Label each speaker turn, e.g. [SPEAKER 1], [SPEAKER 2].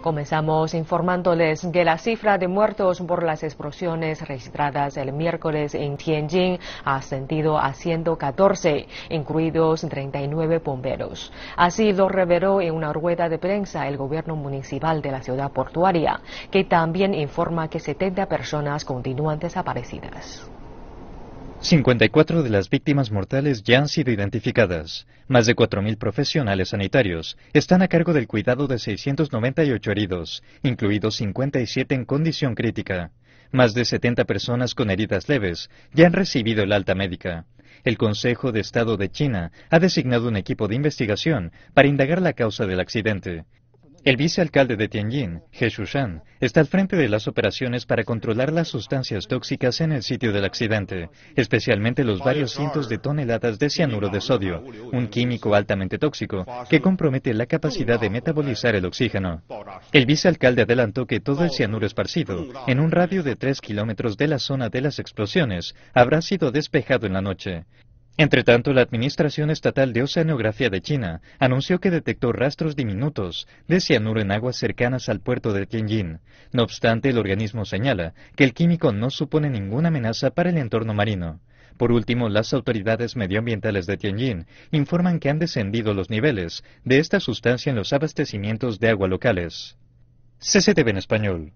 [SPEAKER 1] Comenzamos informándoles que la cifra de muertos por las explosiones registradas el miércoles en Tianjin ha ascendido a 114, incluidos 39 bomberos. Así lo reveló en una rueda de prensa el gobierno municipal de la ciudad portuaria, que también informa que 70 personas continúan desaparecidas.
[SPEAKER 2] 54 de las víctimas mortales ya han sido identificadas. Más de 4.000 profesionales sanitarios están a cargo del cuidado de 698 heridos, incluidos 57 en condición crítica. Más de 70 personas con heridas leves ya han recibido el alta médica. El Consejo de Estado de China ha designado un equipo de investigación para indagar la causa del accidente. El vicealcalde de Tianjin, He Shushan, está al frente de las operaciones para controlar las sustancias tóxicas en el sitio del accidente, especialmente los varios cientos de toneladas de cianuro de sodio, un químico altamente tóxico que compromete la capacidad de metabolizar el oxígeno. El vicealcalde adelantó que todo el cianuro esparcido, en un radio de 3 kilómetros de la zona de las explosiones, habrá sido despejado en la noche. Entretanto, la Administración Estatal de Oceanografía de China anunció que detectó rastros diminutos de cianuro en aguas cercanas al puerto de Tianjin. No obstante, el organismo señala que el químico no supone ninguna amenaza para el entorno marino. Por último, las autoridades medioambientales de Tianjin informan que han descendido los niveles de esta sustancia en los abastecimientos de agua locales. CCTV en español.